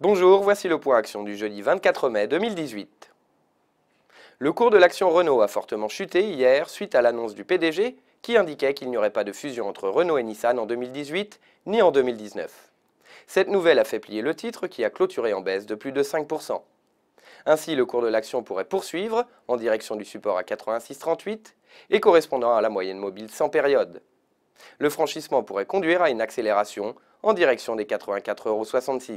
Bonjour, voici le point action du jeudi 24 mai 2018. Le cours de l'action Renault a fortement chuté hier suite à l'annonce du PDG qui indiquait qu'il n'y aurait pas de fusion entre Renault et Nissan en 2018 ni en 2019. Cette nouvelle a fait plier le titre qui a clôturé en baisse de plus de 5%. Ainsi, le cours de l'action pourrait poursuivre en direction du support à 86,38 et correspondant à la moyenne mobile sans période. Le franchissement pourrait conduire à une accélération en direction des 84,66 euros.